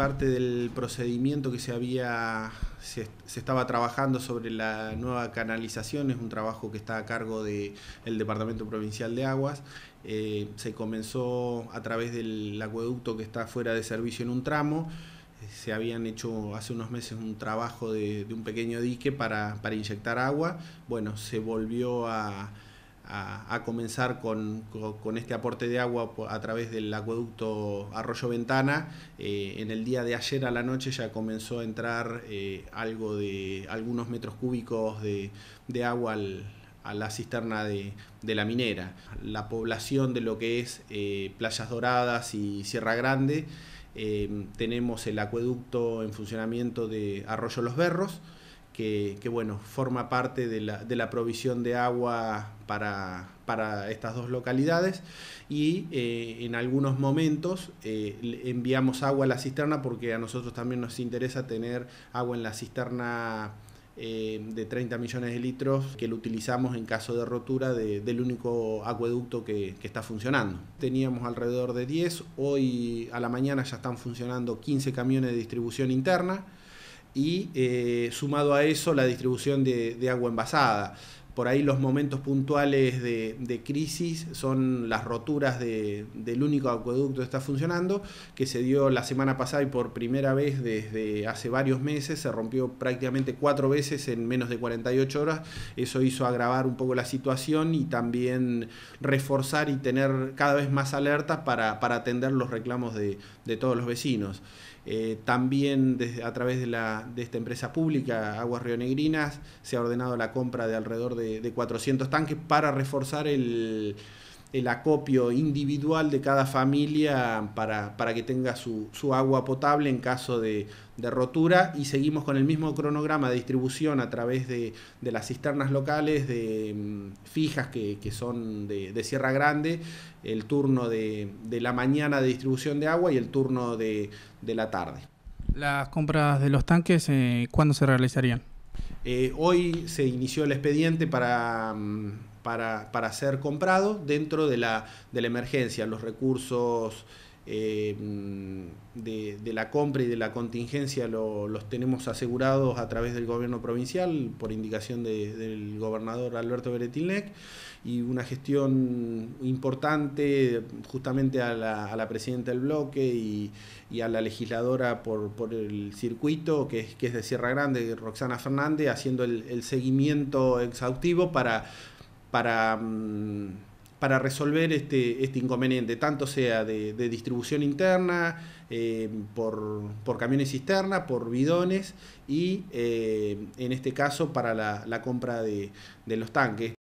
parte del procedimiento que se había se, estaba trabajando sobre la nueva canalización es un trabajo que está a cargo del departamento provincial de aguas eh, se comenzó a través del acueducto que está fuera de servicio en un tramo eh, se habían hecho hace unos meses un trabajo de, de un pequeño dique para, para inyectar agua bueno se volvió a a, comenzar con, este aporte de agua a través del acueducto Arroyo Ventana. Eh, en el día de ayer a la noche ya comenzó a entrar eh, algo de algunos metros cúbicos de, agua a la cisterna de, la minera. La población de lo que es eh, Playas Doradas y Sierra Grande, tenemos el acueducto en funcionamiento de Arroyo Los Berros, que, bueno, forma parte de la, provisión de agua para, estas dos localidades y eh, en algunos momentos eh, enviamos agua a la cisterna porque a nosotros también nos interesa tener agua en la cisterna eh, de 30 millones de litros que lo utilizamos en caso de rotura del único acueducto que, está funcionando. Teníamos alrededor de 10, hoy a la mañana ya están funcionando 15 camiones de distribución interna y eh, sumado a eso la distribución de, de agua envasada por ahí los momentos puntuales de, crisis son las roturas del único acueducto que está funcionando, que se dio la semana pasada y por primera vez desde hace varios meses, se rompió prácticamente cuatro veces en menos de 48 horas, eso hizo agravar un poco la situación y también reforzar y tener cada vez más alertas para, atender los reclamos de, todos los vecinos. Eh, también desde, a través de, de esta empresa pública, Aguas Rionegrinas, se ha ordenado la compra de alrededor de de, 400 tanques para reforzar el, acopio individual de cada familia para, para que tenga su, agua potable en caso de, rotura y seguimos con el mismo cronograma de distribución a través de, de las cisternas locales de, mm, fijas que, son de, Sierra Grande, el turno de, la mañana de distribución de agua y el turno de la tarde. ¿Las compras de los tanques eh, cuándo se realizarían? Eh, hoy se inició el expediente para, mm, para, para ser comprado dentro de la, de la emergencia, los recursos Em, de, la compra y de la contingencia los tenemos asegurados a través del gobierno provincial por indicación del gobernador Alberto Beretilnec y una gestión importante justamente a la, presidenta del bloque y, a la legisladora por, el circuito que es, de Sierra Grande, Roxana Fernández, haciendo el, seguimiento exhaustivo para... Em, para resolver este, este inconveniente, tanto sea de, distribución interna, eh, por, por, camiones cisterna, por bidones y eh, en este caso para la, compra de los tanques.